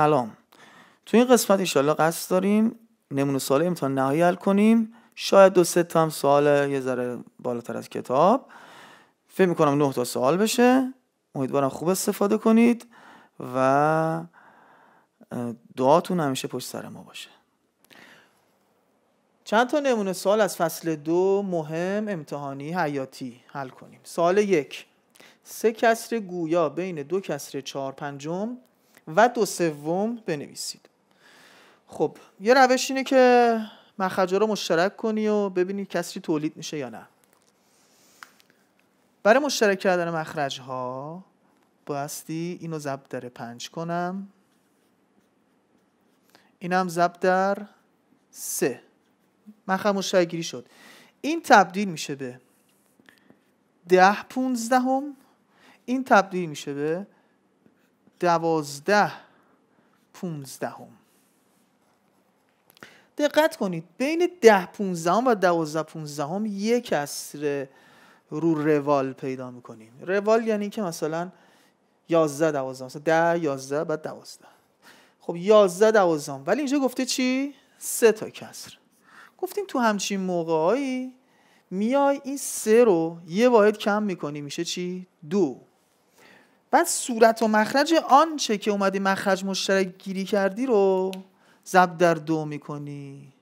سلام تو این قسمت ایشالله قصد داریم نمونه سوال امتحان نهایی حل کنیم شاید دو سه تا هم سوال یه ذره بالاتر از کتاب فکر میکنم نه تا سوال بشه امیدوارم خوب استفاده کنید و دعاتون همیشه پشت سر ما باشه چند تا نمونه سوال از فصل دو مهم امتحانی حیاتی حل کنیم سال یک سه کسر گویا بین دو کسر چهار پنجم و دو سوم بنویسید خب یه روش اینه که مخرجا رو مشترک کنی و ببینی کسری تولید میشه یا نه برای مشترک کردن مخرج ها بایستی اینو ضبط در پنج کنم اینم ضبط در سه مخرج مشترک گیری شد این تبدیل میشه به ده پونزدهم این تبدیل میشه به دوازده هم دقت کنید بین ده پونزدهم و دوازده هم یک کسر رو روال پیدا میکنیم روال یعنی که مثلا یازده دوازده مثلا ده یازده بعد دوازده خب یازده دوازده ولی اینجا گفته چی؟ سه تا کسر گفتیم تو همچین هایی میای این سه رو یه واحد کم میکنی میشه چی؟ دو بعد صورت و مخرج آنچه که اومدی مخرج مشترک گیری کردی رو زب در دو میکنی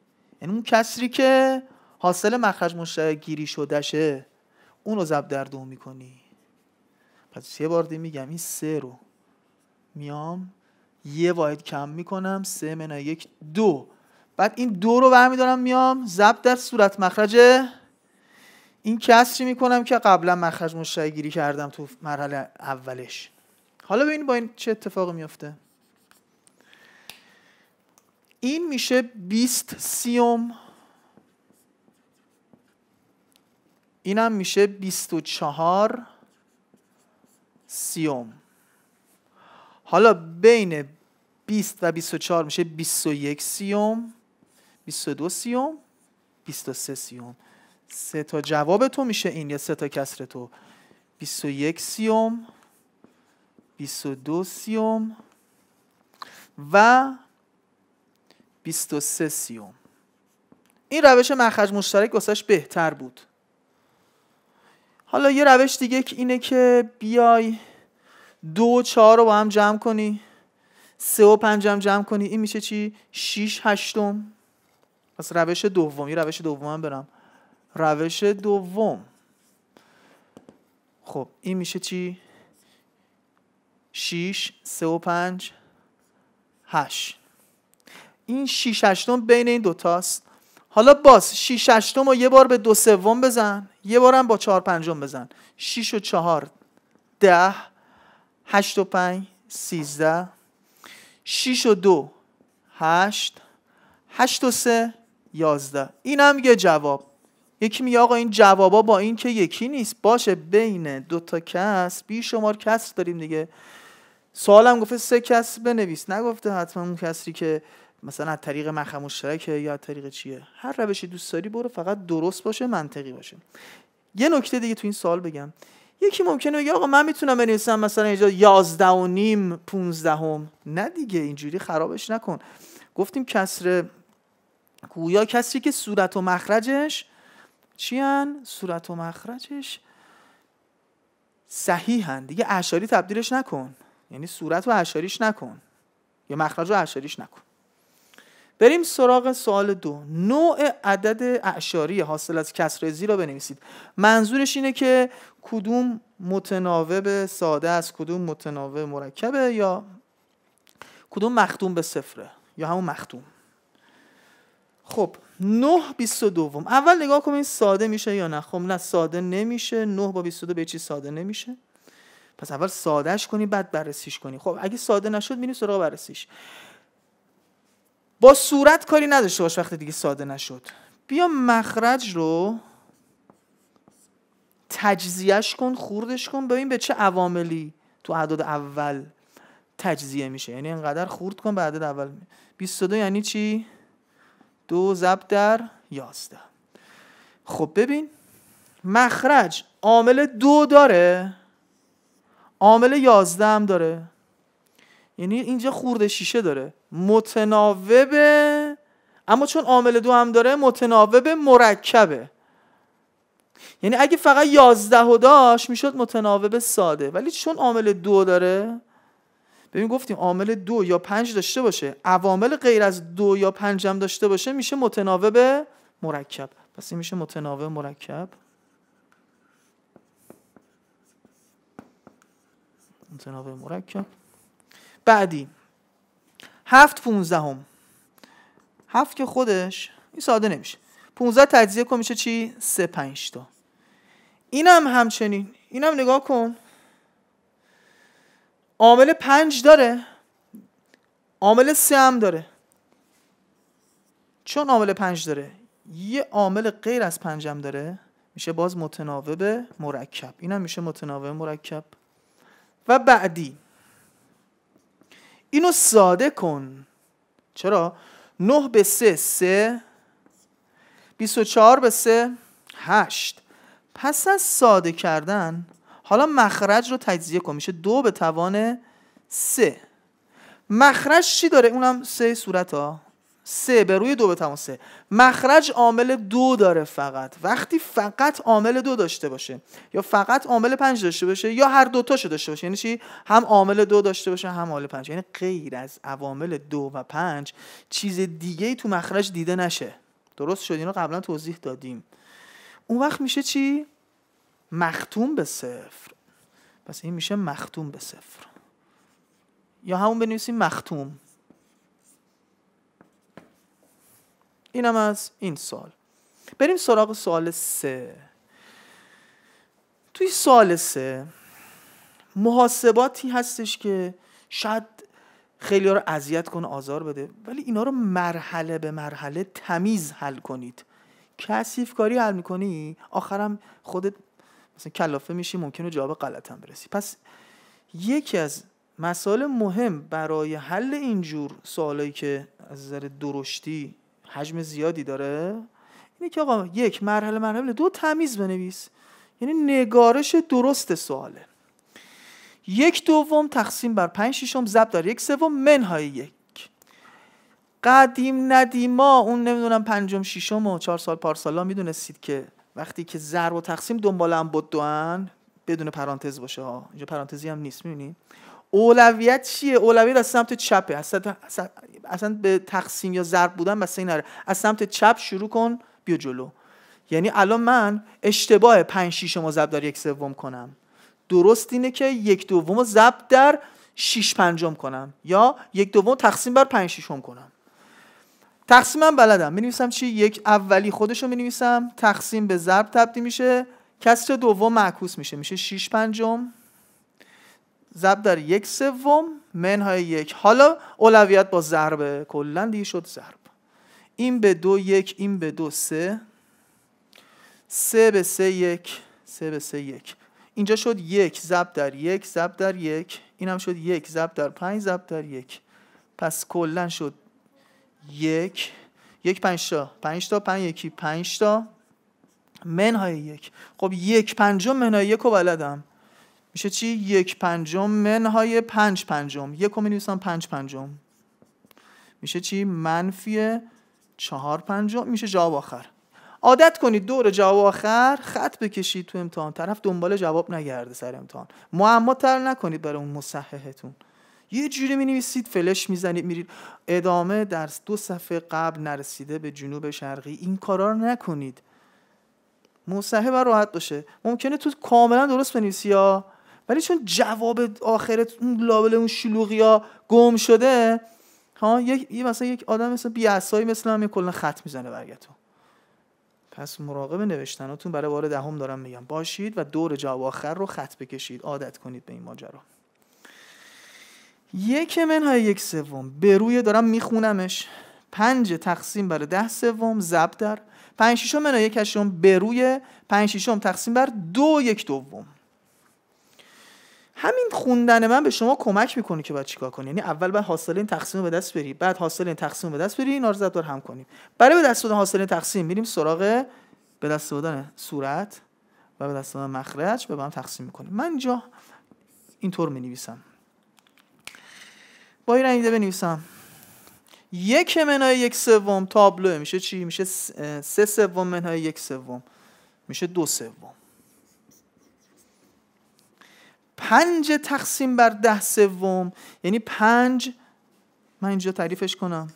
یعنی اون کسری که حاصل مخرج مشترک گیری شدهشه اون رو زب در دو میکنی پس یه بار دیگه میگم این سه رو میام یه واحد کم میکنم سه من یک دو بعد این دو رو برمیدارم میام زب در صورت مخرج این کسری میکنم که قبلا مخرج مشتری گیری کردم تو مرحله اولش حالا ببین با این چه اتفاقی میفته این میشه 20 سیوم اینم میشه 24 سیوم حالا بین 20 و 24 میشه 21 سیوم 22 سیوم 23 سیوم سه تا جواب تو میشه این یا سه تا کسر تو 21 سیوم 22 سیوم و 23 سیوم این روش مخرج مشترک واسش بهتر بود حالا یه روش دیگه اینه که بیای دو و چهار رو با هم جمع کنی سه و پنج هم جمع کنی این میشه چی؟ شیش هشتم پس روش دومی روش دومم برم روش دوم خب این میشه چی؟ 6 3 و 5 8 این 6 هشتم بین این دوتاست حالا باز 6 هشتم رو یه بار به دو سوم بزن یه بارم با 4 پنجم بزن 6 و 4 10 8 و 5 13 6 و 2 8 8 و 3 11 این هم یه جواب یکی میگه آقا این جوابا با این که یکی نیست باشه بین دو تا کس بی شمار کسر داریم دیگه سوالم گفته سه کس بنویس نگفته حتما اون کسری که مثلا از طریق مخم که یا از طریق چیه هر روشی دوست داری برو فقط درست باشه منطقی باشه یه نکته دیگه تو این سال بگم یکی ممکنه بگه آقا من میتونم بنویسم مثلا اینجا یازده و نیم هم نه دیگه اینجوری خرابش نکن گفتیم کسر گویا کسری که صورت و مخرجش چیان صورت و مخرجش هن دیگه اشاری تبدیلش نکن یعنی صورت و اشاریش نکن یا مخرج و اشاریش نکن بریم سراغ سوال دو نوع عدد اعشاری حاصل از کسر زی را بنویسید منظورش اینه که کدوم متناوب ساده است کدوم متناوب مرکبه یا کدوم مختوم به صفره یا همون مختوم خب 9 دوم اول نگاه کنیم ساده میشه یا نه خب نه ساده نمیشه 9 با 22 به چی ساده نمیشه پس اول سادهش کنی بعد بررسیش کنی خب اگه ساده نشد میریم سراغ بررسیش با صورت کاری نداشته باش وقتی دیگه ساده نشد بیا مخرج رو تجزیهش کن خوردش کن ببین به چه عواملی تو اعداد اول تجزیه میشه یعنی انقدر خورد کن به عدد اول 22 یعنی چی دو ضرب در یازده خب ببین مخرج عامل دو داره عامل یازده هم داره یعنی اینجا خورده شیشه داره متناوبه اما چون عامل دو هم داره متناوبه مرکبه یعنی اگه فقط یازده و داشت میشد متناوب ساده ولی چون عامل دو داره ببین گفتیم عامل دو یا پنج داشته باشه عوامل غیر از دو یا پنج هم داشته باشه میشه متناوب مرکب پس این میشه متناوب مرکب متناوب مرکب بعدی هفت هم هفت که خودش این ساده نمیشه پونزه تجزیه کن میشه چی؟ سه پنج تا اینم همچنین اینم نگاه کن عامل پنج داره عامل سه هم داره چون عامل پنج داره یه عامل غیر از پنج هم داره میشه باز متناوب مرکب این هم میشه متناوب مرکب و بعدی اینو ساده کن چرا؟ 9 به 3 3 24 به 3 8 پس از ساده کردن حالا مخرج رو تجزیه کن میشه دو به توان سه مخرج چی داره اونم سه صورت ها سه به روی دو به توان سه مخرج عامل دو داره فقط وقتی فقط عامل دو داشته باشه یا فقط عامل پنج داشته باشه یا هر تاشو داشته باشه یعنی چی هم عامل دو داشته باشه هم عامل پنج یعنی غیر از عوامل دو و پنج چیز دیگه ای تو مخرج دیده نشه درست شد اینو قبلا توضیح دادیم اون وقت میشه چی مختوم به صفر پس این میشه مختوم به صفر یا همون بنویسیم مختوم اینم از این سال بریم سراغ سوال سه توی سال سه محاسباتی هستش که شاید خیلی رو اذیت کنه آزار بده ولی اینا رو مرحله به مرحله تمیز حل کنید کسیف کاری حل میکنی آخرم خودت مثلا کلافه میشی ممکنه جواب غلط هم برسی پس یکی از مسائل مهم برای حل اینجور سوالایی که از نظر درشتی حجم زیادی داره اینه که آقا یک مرحله مرحله دو تمیز بنویس یعنی نگارش درست سواله یک دوم تقسیم بر پنج ششم ضرب در یک سوم منهای یک قدیم ندیما اون نمیدونم پنجم ششم و چهار سال پارسالا میدونستید که وقتی که ضرب و تقسیم دنبال هم بود دوان بدون پرانتز باشه ها اینجا پرانتزی هم نیست میبینی اولویت چیه اولویت از سمت چپه اصلا, اصلا به تقسیم یا ضرب بودن بس این از سمت چپ شروع کن بیا جلو یعنی الان من اشتباه 5 6 ما ضرب در یک سوم کنم درست اینه که یک دوم ضرب در 6 پنجم کنم یا یک دوم تقسیم بر 5 6 کنم هم. بلدم مینویسم چی یک اولی خودش رو مینویسم تقسیم به ضرب تبدیل میشه کسر دوم معکوس میشه میشه 6 پنجم ضرب در یک سوم منهای یک حالا اولویت با ضرب کلا دیگه شد ضرب این به دو یک این به دو سه سه به سه یک سه به سه یک اینجا شد یک ضرب در یک ضرب در یک این هم شد یک ضرب در پنج ضرب در یک پس کلا شد یک یک پنج تا پنج تا پنج یکی پنج تا منهای یک خب یک پنجم منهای یک رو بلدم میشه چی؟ یک پنجم منهای پنج پنجم یک رو مینویسم پنج پنجم میشه چی؟ منفی چهار پنجم میشه جواب آخر عادت کنید دور جواب آخر خط بکشید تو امتحان طرف دنبال جواب نگرده سر امتحان معما تر نکنید برای اون مصححتون یه جوری می فلش میزنید میرید ادامه در دو صفحه قبل نرسیده به جنوب شرقی این کارا رو نکنید مصاحبه و راحت باشه ممکنه تو کاملا درست بنویسی یا ولی چون جواب آخرت اون لابل اون شلوغی گم شده ها یک مثلا یک آدم مثلا بی مثلا هم کلا خط میزنه برگتون پس مراقب نوشتناتون برای بار دهم دارم میگم باشید و دور جواب آخر رو خط بکشید عادت کنید به این ماجرا یک منهای یک سوم به روی دارم میخونمش پنج تقسیم بر ده سوم ضرب در پنج ششم منهای یک هشتم به روی پنج ششم تقسیم بر دو یک دوم همین خوندن من به شما کمک میکنه که باید چیکار کنی یعنی اول باید حاصل این تقسیم رو به دست بری بعد حاصل این تقسیم رو به دست بری اینا رو زدار هم کنیم برای به دست بردن حاصل این تقسیم میریم سراغ به دست بردن صورت و به دست بردن مخرج به هم تقسیم میکنیم من اینجا اینطور می نویسم با این بنویسم یک منهای یک سوم تابلوه میشه چی میشه سه سوم منهای یک سوم میشه دو سوم پنج تقسیم بر ده سوم یعنی پنج من اینجا تعریفش کنم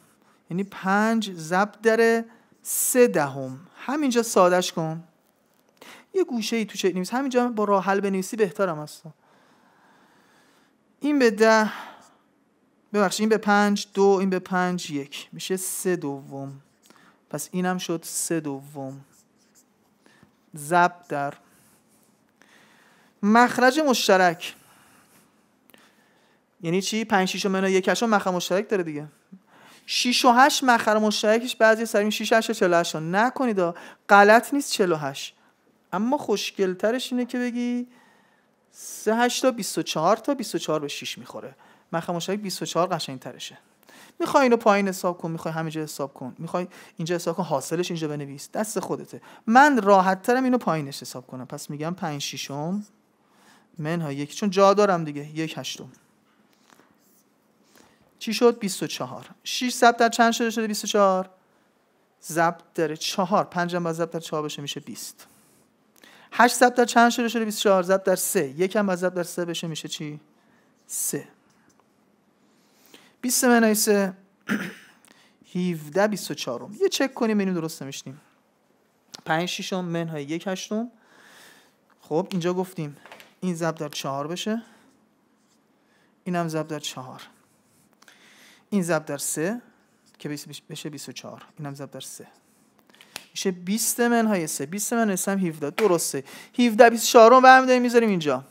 یعنی پنج زب در سه دهم همینجا سادش کن یه گوشه ای تو چه نویس همینجا با راحل بنویسی بهترم هستم این به ده ببخشید این به پنج دو این به پنج یک میشه سه دوم پس اینم شد سه دوم ضبط در مخرج مشترک یعنی چی؟ 5 شیش و یک یکش مخرج مشترک داره دیگه 6 و 8 مخر مشترکش بعضی سریم 6 8 و 48 نکنید غلط نیست 48 اما خوشگلترش اینه که بگی 3 8 تا 24 تا 24 به 6 میخوره های 24 قشنگ ترشه میخوای اینو پایین حساب کن میخوای همینجا حساب کن میخوای اینجا حساب کن حاصلش اینجا بنویس دست خودته من راحت ترم اینو پایینش حساب کنم پس میگم 5 ششم منهای یک چون جا دارم دیگه یک هشتم چی شد 24 6 ضرب در چند شده شده 24 ضرب در 4 5 هم ضرب در 4 بشه میشه 20 8 ضرب در چند شده شده 24 ضرب در 3 یک هم ضرب در 3 بشه میشه چی 3 20 منایس 17 24 یه چک کنیم ببینیم درست نمیشنیم 5 6 منهای 1 8 خب اینجا گفتیم این ضرب در 4 بشه اینم ضرب در 4 این ضرب در 3 که بشه 24 اینم ضرب در 3 میشه 20 منهای 3 20 منهای 3 هم 17 درسته 17 24 رو برمی‌داریم میذاریم اینجا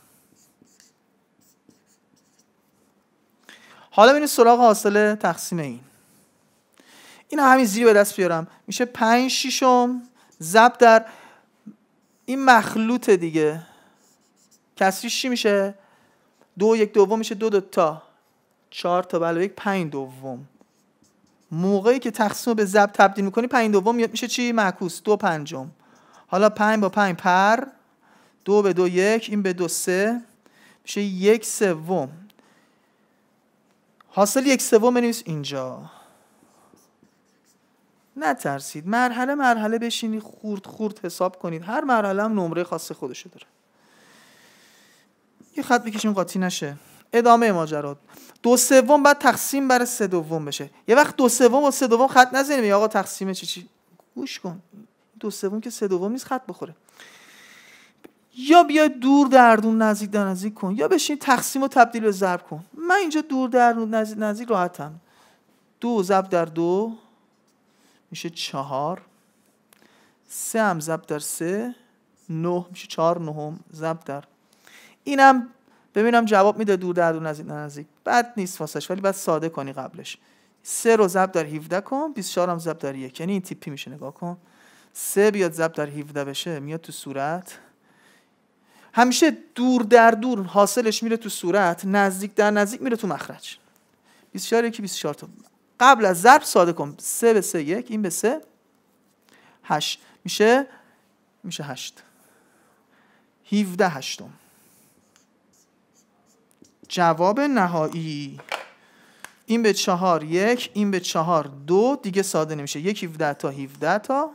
حالا بینید سراغ حاصل تقسیم این این همین زیر به دست بیارم میشه پنج شیشم زب در این مخلوط دیگه کسری چی میشه دو یک دوم میشه دو دوتا چهار تا بله یک پنج دوم موقعی که تقسیم رو به زب تبدیل میکنی پنج دوم میشه چی معکوس دو پنجم حالا پنج با پنج پر دو به دو یک این به دو سه میشه یک سوم حاصل یک سوم بنویس اینجا نترسید مرحله مرحله بشینی خورد خورد حساب کنید هر مرحله هم نمره خاص خودشو داره یه خط بکشیم قاطی نشه ادامه ماجرا دو سوم بعد تقسیم بر سه دوم بشه یه وقت دو سوم و سه دوم خط نزنیم آقا تقسیم چی چی گوش کن دو سوم که سه دوم نیست خط بخوره یا بیا دور دردون نزدیک در نزدیک کن یا بشین تقسیم و تبدیل به ضرب کن من اینجا دور دردون نزدیک نزدیک راحتم دو ضرب در دو میشه چهار سه هم ضرب در سه نه میشه چهار نهم ضرب در اینم ببینم جواب میده دور دردون نزدیک نزدیک بد نیست واسش ولی بعد ساده کنی قبلش سه رو ضرب در 17 کن 24 هم ضرب در یک یعنی این تیپی میشه نگاه کن سه بیاد ضرب در 17 بشه میاد تو صورت همیشه دور در دور حاصلش میره تو صورت نزدیک در نزدیک میره تو مخرج 24 یکی 24 تا قبل از ضرب ساده کن 3 به 3 یک این به 3 8 میشه میشه 8 17 هشتم جواب نهایی این به 4 یک این به 4 دو دیگه ساده نمیشه یک 17 تا 17 تا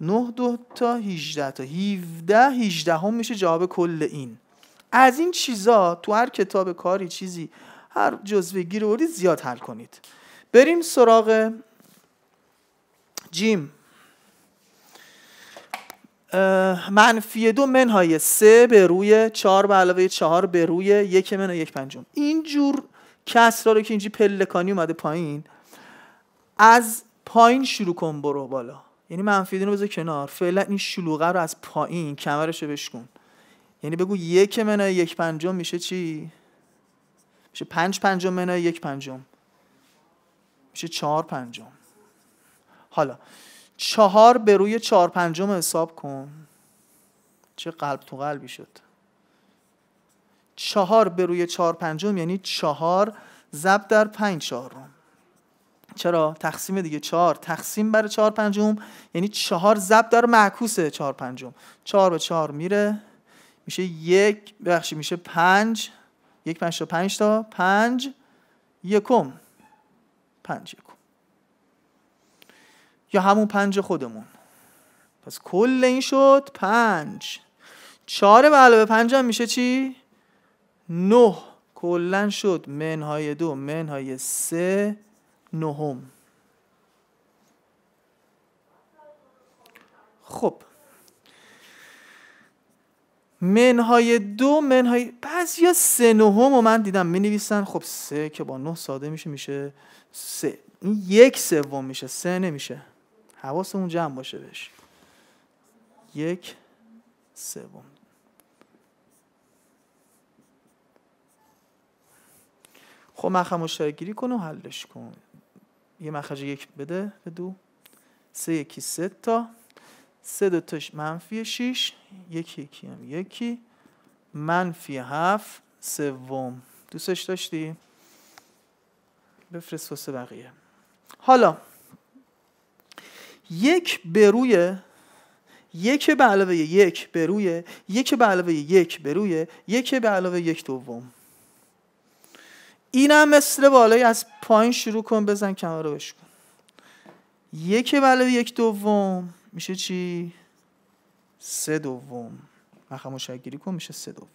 9 دو تا 18 تا 17 18 هم میشه جواب کل این از این چیزا تو هر کتاب کاری چیزی هر جزوه گیر برید زیاد حل کنید بریم سراغ جیم منفی دو منهای سه به روی چهار به علاوه چهار به روی یک من و یک پنجم اینجور کسرا رو که اینجی پلکانی اومده پایین از پایین شروع کن برو بالا یعنی منفی رو بذار کنار فعلا این شلوغه رو از پایین کمرش رو بشکن یعنی بگو یک منای یک پنجم میشه چی میشه پنج پنجم منای یک پنجم میشه چهار پنجم حالا چهار به روی چهار پنجم حساب کن چه قلب تو قلبی شد چهار به روی چهار پنجم یعنی چهار زب در پنج چهارم چرا تقسیم دیگه چهار تقسیم بر چهار پنجم یعنی چهار زب داره معکوسه چهار پنجم چهار به چهار میره میشه یک ببخشید میشه پنج یک پنج تا پنج تا پنج یکم پنج یکم یا همون پنج خودمون پس کل این شد پنج چهار به علاوه پنج هم میشه چی؟ نه کلن شد منهای دو منهای سه نهم خب منهای دو منهای بعضی ها سه نهم و من دیدم می نویسن خب سه که با نه ساده میشه میشه سه این یک سوم میشه سه نمیشه اون جمع باشه بهش یک سوم خب مخم رو گیری کن و حلش کن یه مخرج یک بده به دو سه یکی سه تا سه دوتاش منفی شیش یکی یکی هم یکی منفی هفت سوم دوستش داشتی؟ بفرست واسه بقیه حالا یک به روی یک به علاوه یک به روی یک به علاوه یک به روی یک به علاوه یک دوم این هم مثل بالایی از پایین شروع کن بزن کنار رو کن یک بله یک دوم میشه چی؟ سه دوم مخم مشکلی کن میشه سه دوم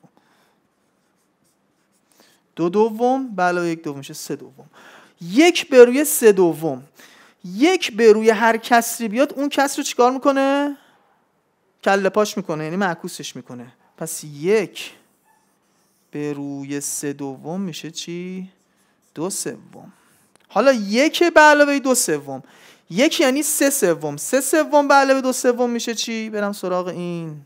دو دوم بله یک دوم میشه سه دوم یک بروی سه دوم یک به هر کسری بیاد اون کس رو چیکار میکنه؟ کله پاش میکنه یعنی معکوسش میکنه پس یک به روی سه دوم میشه چی؟ دو سوم حالا یک به علاوه دو سوم یک یعنی سه سوم سه سوم به علاوه دو سوم میشه چی؟ برم سراغ این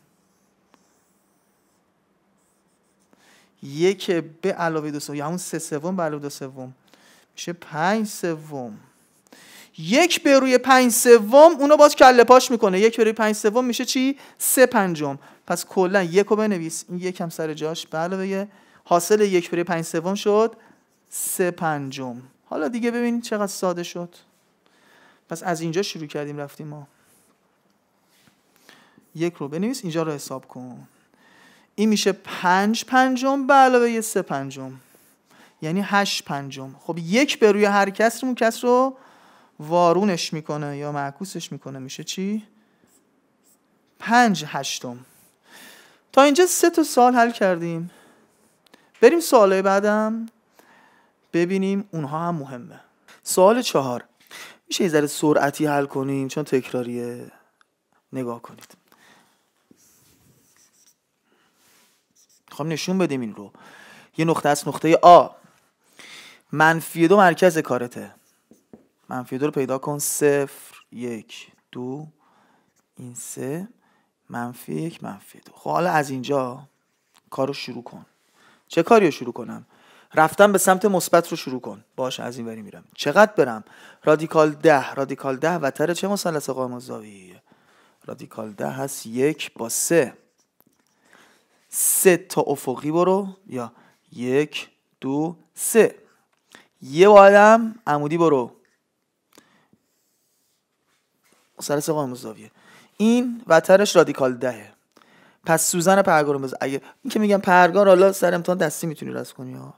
یک به علاوه دو سوم یا همون سه سوم به علاوه دو سوم میشه پنج سوم یک به روی پنج سوم اونو باز کله پاش میکنه یک به روی پنج سوم میشه چی سه پنجم پس کلا یک رو بنویس این یک هم سر جاش به علاوه حاصل یک به روی پنج سوم شد سه پنجم حالا دیگه ببینید چقدر ساده شد پس از اینجا شروع کردیم رفتیم ما یک رو بنویس اینجا رو حساب کن این میشه پنج پنجم به علاوه سه پنجم یعنی هشت پنجم خب یک به روی هر کس رو کس رو وارونش میکنه یا معکوسش میکنه میشه چی؟ پنج هشتم تا اینجا سه تا سال حل کردیم بریم سوالای بعدم ببینیم اونها هم مهمه سوال چهار میشه یه ذره سرعتی حل کنیم چون تکراریه نگاه کنید خب نشون بدیم این رو یه نقطه از نقطه آ منفی دو مرکز کارته منفی دو رو پیدا کن صفر یک دو این سه منفی یک منفی دو خب حالا از اینجا کار رو شروع کن چه کاری رو شروع کنم رفتم به سمت مثبت رو شروع کن باش از این وری میرم چقدر برم رادیکال ده رادیکال ده و وطر چه مثلث الزاویه رادیکال ده هست یک با سه سه تا افقی برو یا یک دو سه یه بارم عمودی برو سر این وترش رادیکال دهه پس سوزن پرگار بز اگه این که میگم پرگار حالا سر امتحان دستی میتونی رس کنی ها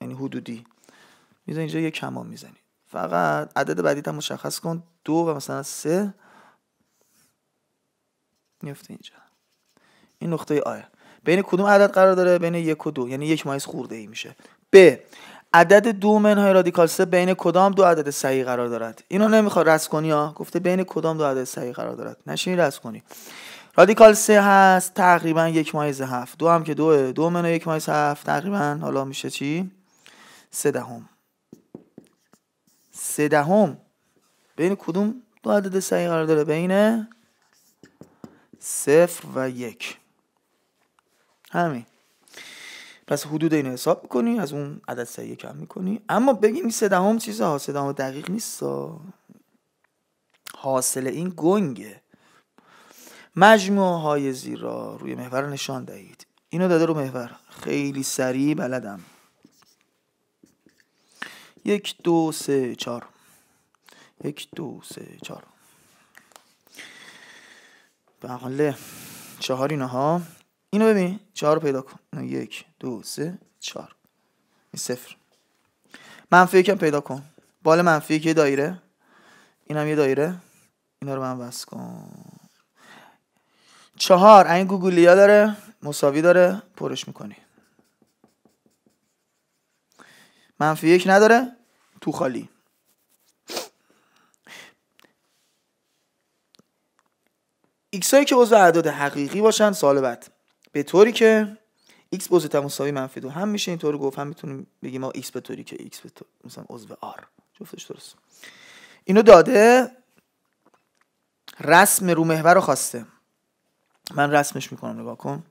یعنی حدودی میزنی اینجا یه کمان میزنی فقط عدد بعدی تا مشخص کن دو و مثلا سه میفته اینجا این نقطه آیه بین کدوم عدد قرار داره بین یک و دو یعنی یک مایز خورده ای میشه ب عدد دو منهای رادیکال سه بین کدام دو عدد صحیح قرار دارد اینو نمیخواد رس کنی ها گفته بین کدام دو عدد صحیح قرار دارد نشین رس کنی رادیکال سه هست تقریبا یک مایز هفت دو هم که دوه دو منهای یک مایز هفت تقریبا حالا میشه چی؟ سه دهم سه دهم بین کدوم دو عدد صحیح قرار داره بین صفر و یک همین پس حدود اینو حساب میکنی از اون عدد سریه کم میکنی اما بگیم این سه دهم چیز ها سه دهم دقیق نیست حاصل این گنگه مجموعه های زیرا روی محور نشان دهید اینو داده رو محور خیلی سریع بلدم یک دو سه چار یک دو سه چار بله چهار اینها اینو ببین چهار رو پیدا کن یک دو سه چهار این صفر منفی یکم پیدا کن بال منفی یک دایره این هم یه دایره اینا رو من وصل کن چهار این گوگلیا داره مساوی داره پرش میکنی منفی یک نداره تو خالی ایکس هایی که عضو اعداد حقیقی باشن سال بعد به طوری که x بزرگتر مساوی منفی دو هم میشه اینطور گفت هم میتونیم بگیم ما x به طوری که x به طور مثلا عضو r جفتش درست اینو داده رسم رو محور رو خواسته من رسمش میکنم نگاه کن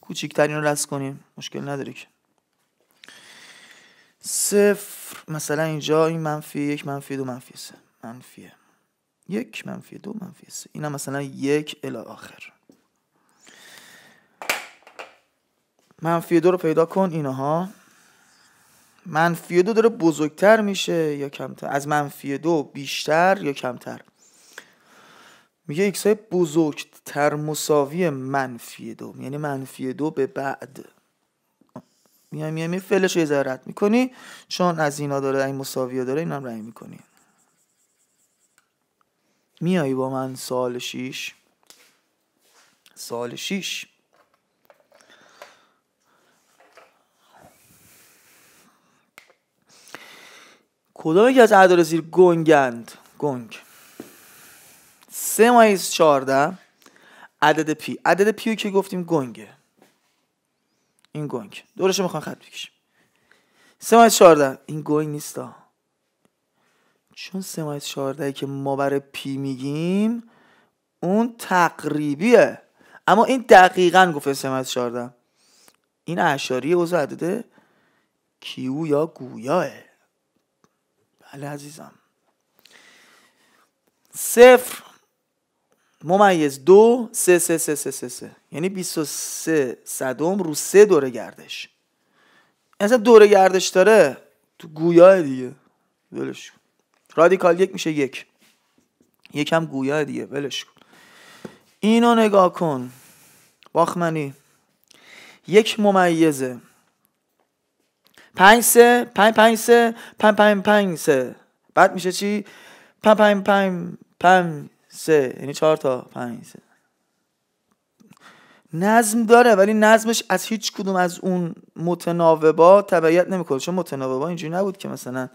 کوچیکترین رو رسم کنیم مشکل نداره که صفر مثلا اینجا این منفی یک منفی دو منفی سه منفیه یک منفی دو منفی سه اینم مثلا یک الی آخر منفی دو رو پیدا کن اینها منفی دو داره بزرگتر میشه یا کمتر از منفی دو بیشتر یا کمتر میگه ایکس های بزرگتر مساوی منفی دو یعنی منفی دو به بعد میای می فلش رو یه میکنی چون از اینا داره این مساوی داره هم رنگ میکنی میایی با من سال 6 سال 6 کدام یکی از اعداد زیر گنگند گنگ سه مایز چارده عدد پی عدد پیو که گفتیم گنگه این گنگ دورش میخوان خط بکشیم سه مایز چارده این گنگ نیستا چون سه مایز چارده که ما برای پی میگیم اون تقریبیه اما این دقیقا گفته سه مایز چارده این اعشاریه عضو عدد کیو یا گویاه بله عزیزم صفر ممیز دو سه سه سه سه سه سه یعنی 23 صدم رو سه دوره گردش یعنی اصلا دوره گردش داره تو گویاه دیگه ولش رادیکال یک میشه یک یک هم گویا دیگه ولش اینو نگاه کن باخمنی یک ممیزه پنج سه پنج پنج سه پنج پنج پنج سه بعد میشه چی پنج پنج پنج پنج سه یعنی چهار تا پنج سه نظم داره ولی نظمش از هیچ کدوم از اون متناوبا تبعیت نمیکنه چون متناوبا اینجوری نبود که مثلا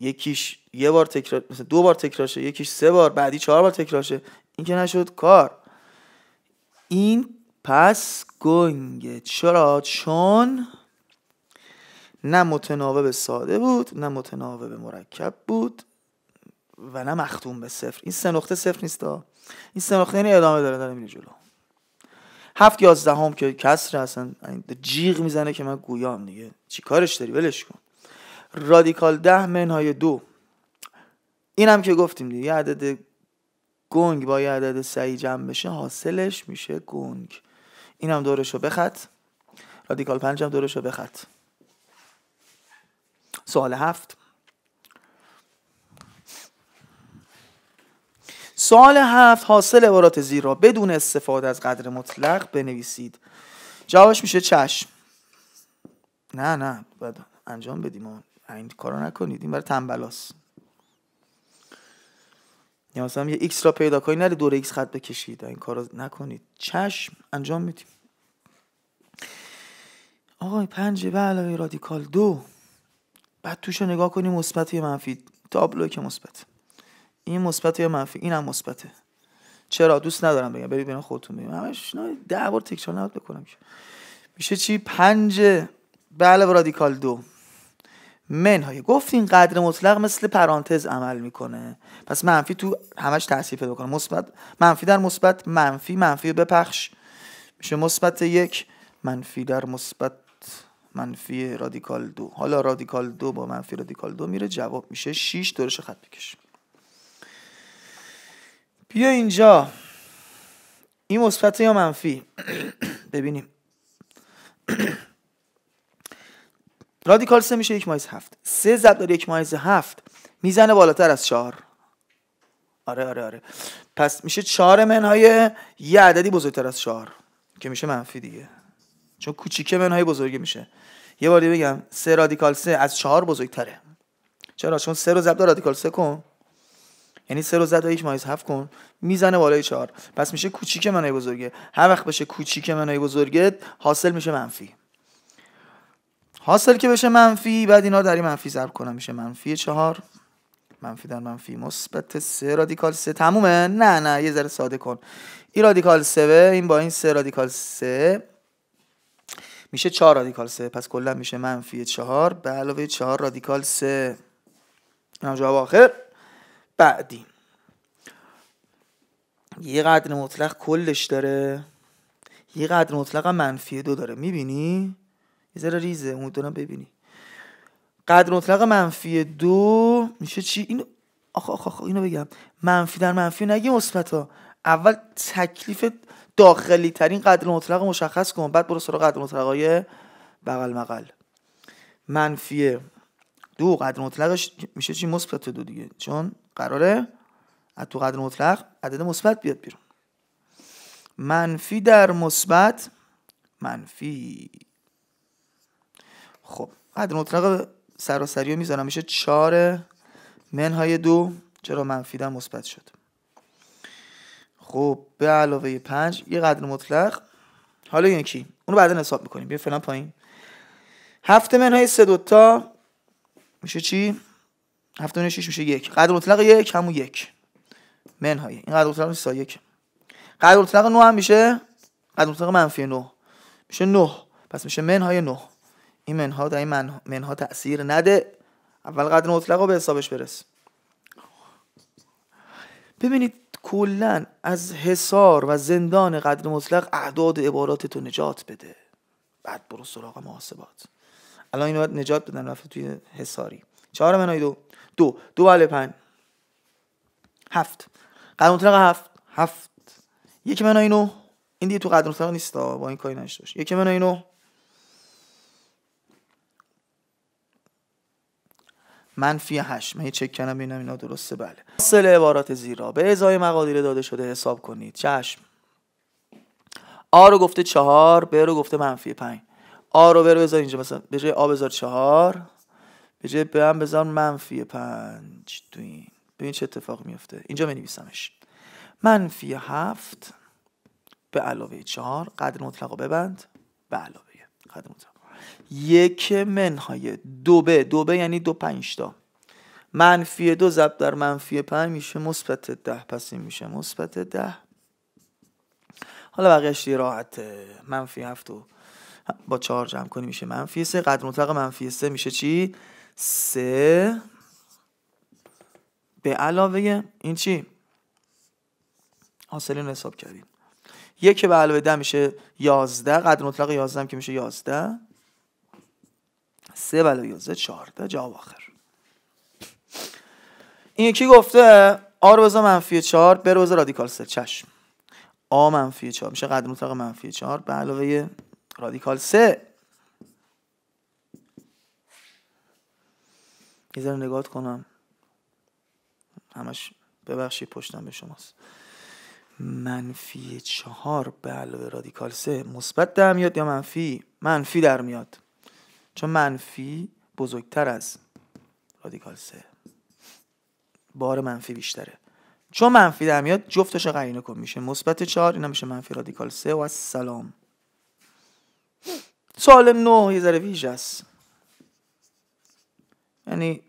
یکیش یه بار تکرار مثلا دو بار تکرار شه یکیش سه بار بعدی چهار بار تکرار شه این که نشد کار این پس گنگه چرا چون نه متناوب ساده بود نه متناوب مرکب بود و نه مختوم به صفر این سه نقطه صفر نیست این سه نقطه یعنی ادامه داره داره میره جلو هفت هم که کسر اصلا جیغ میزنه که من گویام دیگه کارش داری ولش کن رادیکال ده منهای دو این هم که گفتیم دیگه یه عدد گنگ با یه عدد سعی جمع بشه حاصلش میشه گنگ این هم دورش رو بخط رادیکال پنج هم دورش بخط سوال هفت سوال هفت حاصل عبارات زیر را بدون استفاده از قدر مطلق بنویسید جوابش میشه چشم نه نه باید انجام بدیم این کارو نکنید این برای تنبلاس یا مثلا یه ایکس را پیدا کنید نری دور ایکس خط بکشید این کار نکنید چشم انجام میدیم آقای پنج به رادیکال دو بعد توش رو نگاه کنی مثبت یا منفی تابلو که مثبت این مثبت یا منفی این هم مثبته چرا دوست ندارم بگم برید ببینید خودتون ببینید همش ده بار تکرار نباید بکنم میشه چی پنج بله رادیکال دو منهای گفتین قدر مطلق مثل پرانتز عمل میکنه پس منفی تو همش تاثیر پیدا کنه مثبت منفی در مثبت منفی منفی بپخش میشه مثبت یک منفی در مثبت منفی رادیکال دو حالا رادیکال دو با منفی رادیکال دو میره جواب میشه 6 دورش خط بکش بیا اینجا این مثبت یا منفی ببینیم رادیکال سه میشه یک مایز هفت سه زب در یک مایز هفت میزنه بالاتر از چهار آره آره آره پس میشه چهار منهای یه عددی بزرگتر از چهار که میشه منفی دیگه چون کوچیکه منهای بزرگی میشه یه بار بگم سه رادیکال سه از چهار بزرگتره چرا چون سه رو ضرب رادیکال سه کن یعنی سه رو زد یک مایز هفت کن میزنه بالای چهار پس میشه کوچیک منهای بزرگه هر وقت بشه کوچیک منهای بزرگت حاصل میشه منفی حاصل که بشه منفی بعد اینا در این منفی ضرب کنم میشه منفی چهار منفی در منفی مثبت سه رادیکال سه تمومه نه نه یه ذره ساده کن این رادیکال سه این با این سه رادیکال سه میشه 4 رادیکال 3 پس کلا میشه منفی 4 به علاوه 4 رادیکال 3 اینم جواب آخر بعدی یه قدر مطلق کلش داره یه قدر مطلق هم منفی 2 داره میبینی؟ یه ذره ریزه امیدوارم ببینی قدر مطلق منفی 2 میشه چی؟ این آخه آخه آخ اینو بگم منفی در منفی نگی مثبت ها اول تکلیف داخلی ترین قدر مطلق مشخص کن بعد برو سراغ قدر مطلق های بغل مقل منفی دو قدر مطلقش میشه چی مثبت دو دیگه چون قراره از تو قدر مطلق عدد مثبت بیاد بیرون منفی در مثبت منفی خب قدر مطلق سراسری رو میذارم میشه چهار منهای دو چرا منفی در مثبت شد خب به علاوه پنج یه قدر مطلق حالا این کی اونو بعدا حساب میکنیم بیا فلان پایین هفت منهای سه دوتا میشه چی هفت منهای شیش میشه یک قدر مطلق یک همون یک منهای این قدر مطلق میشه یک قدر مطلق نو هم میشه قدر مطلق منفی نو میشه نو پس میشه منهای نه این منها در این من... منها تاثیر نده اول قدر مطلق رو به حسابش برس ببینید کلا از حسار و زندان قدر مطلق اعداد و عبارات تو نجات بده بعد برو سراغ محاسبات الان اینو باید نجات بدن رفت توی حساری چهار منای دو دو دو بله پن هفت قدر مطلق هفت هفت یک منای نو این دیگه تو قدر مطلق نیست با این کاری نشته باش یک منای نو منفی 8 من چک کنم ببینم اینا درسته بله حاصل عبارات زیرا به ازای مقادیر داده شده حساب کنید چشم آ رو گفته 4 ب رو گفته منفی 5 آ رو ب رو بذار اینجا مثلا به جای آ بذار 4 به جای ب هم بذار منفی 5 تو این ببین چه اتفاق میفته اینجا بنویسمش منفی 7 به علاوه 4 قدر مطلق رو ببند به علاوه قدر مطلق یک منهای دو به دو به یعنی دو پنجتا منفی دو زب در منفی پنج میشه مثبت ده پس این میشه مثبت ده حالا بقیه راحت راحته منفی هفت و با چهار جمع کنی میشه منفی سه قدر مطلق منفی سه میشه چی؟ سه به علاوه این چی؟ این حساب کردیم یک به علاوه ده میشه یازده قدر مطلق یازده که میشه یازده سه بلا یوزه چهارده جواب آخر این یکی گفته آر بزا منفی چهار به رادیکال سه چشم آ منفی چهار میشه قدر مطلق منفی چهار به علاوه رادیکال سه یه ذره کنم همش ببخشید پشتم به شماست منفی چهار به علاوه رادیکال سه مثبت در میاد یا منفی منفی در میاد چون منفی بزرگتر از رادیکال سه بار منفی بیشتره چون منفی در میاد جفتش قرینه کن میشه مثبت چهار اینا میشه منفی رادیکال سه و از سلام سالم نه یه ذره ویژه یعنی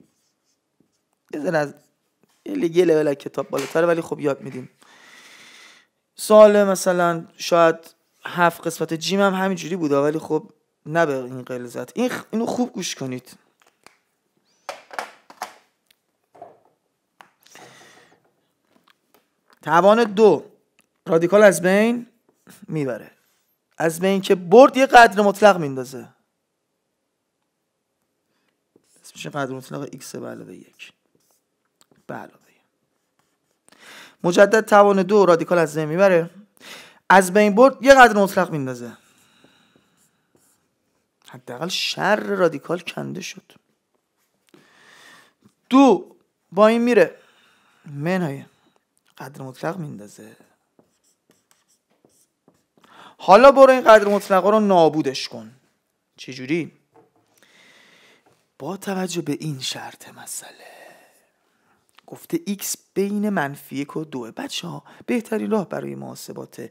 یه ذره از یه لول کتاب بالاتر ولی خب یاد میدیم سال مثلا شاید هفت قسمت جیم هم همینجوری بوده ولی خب نه به این قلزت این اینو خوب گوش کنید توان دو رادیکال از بین میبره از بین که برد یه قدر مطلق میندازه اسمش قدر مطلق x به علاوه یک به علاوه مجدد توان دو رادیکال از بین میبره از بین برد یه قدر مطلق میندازه حداقل شر رادیکال کنده شد دو با این میره منای قدر مطلق میندازه حالا برو این قدر مطلقا رو نابودش کن چجوری؟ با توجه به این شرط مسئله گفته x بین منفی یک و دوه بچه ها بهترین راه برای محاسبات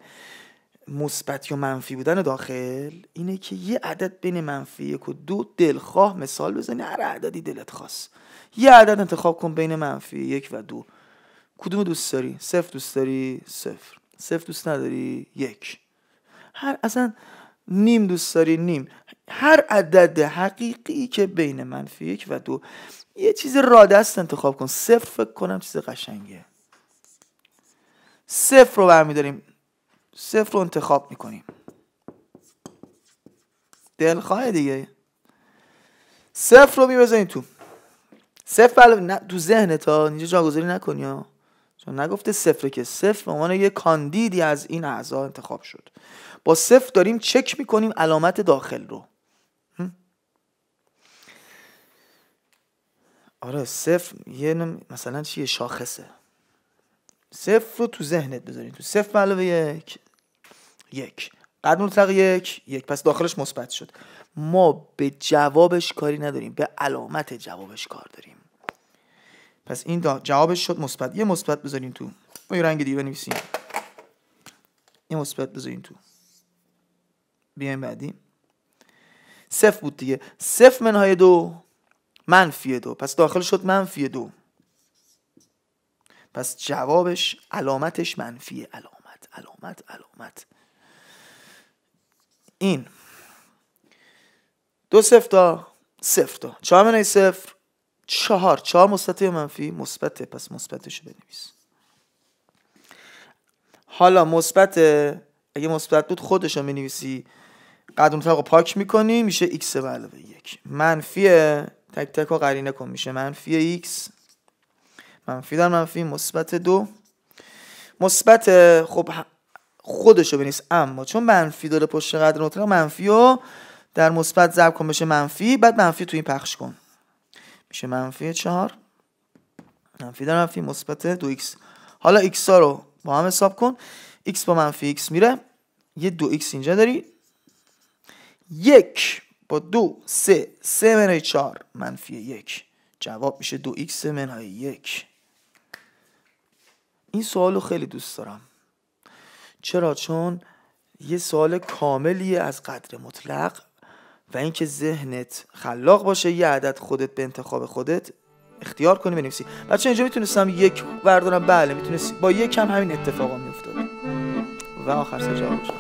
مثبت یا منفی بودن داخل اینه که یه عدد بین منفی یک و دو دلخواه مثال بزنی هر عددی دلت خواست یه عدد انتخاب کن بین منفی یک و دو کدوم دوست داری؟ صفر دوست داری؟ صفر صفر دوست نداری؟ یک هر اصلا نیم دوست داری نیم هر عدد حقیقی که بین منفی یک و دو یه چیز رادست انتخاب کن صفر فکر کنم چیز قشنگه صفر رو برمیداریم صفر رو انتخاب میکنیم دلخواه دیگه صفر رو میبذاریم تو صفر بله تو ذهن تا جا گذاری نکنی ها چون نگفته صفر که صفر به عنوان یه کاندیدی از این اعضا انتخاب شد با صفر داریم چک میکنیم علامت داخل رو آره صفر یه نم... مثلا چیه شاخصه صفر رو تو ذهنت بذاریم تو صفر علاوه یک یک قد مطلق یک یک پس داخلش مثبت شد ما به جوابش کاری نداریم به علامت جوابش کار داریم پس این جوابش شد مثبت یه مثبت بذاریم تو ما یه رنگ دیگه بنویسیم یه مثبت بذاریم تو بیایم بعدی صفر بود دیگه صفر منهای دو منفی دو پس داخل شد منفی دو پس جوابش علامتش منفی علامت علامت علامت این دو صفر تا چهار منه صفر چهار چهار مثبت یا منفی مثبت پس مثبتش رو بنویس حالا مثبت اگه مثبت بود خودش رو مینویسی اون پاک میکنی میشه x به علاوه یک منفی تک تک رو قرینه کن میشه منفی x منفی در منفی مثبت دو مثبت خب خودش رو بنویس اما چون منفی داره پشت قدر مطلق منفی رو در مثبت ضرب کن بشه منفی بعد منفی تو این پخش کن میشه منفی چهار منفی در منفی مثبت دو x. حالا ایکس ها رو با هم حساب کن x با منفی x میره یه دو ایکس اینجا داری یک با دو سه سه منهای چهار منفی یک جواب میشه دو ایکس منهای یک این سوال رو خیلی دوست دارم چرا چون یه سوال کاملیه از قدر مطلق و اینکه ذهنت خلاق باشه یه عدد خودت به انتخاب خودت اختیار کنی بنویسی بچه اینجا میتونستم یک بردارم بله میتونستی با یک کم همین اتفاقا میافتاد و آخر سجا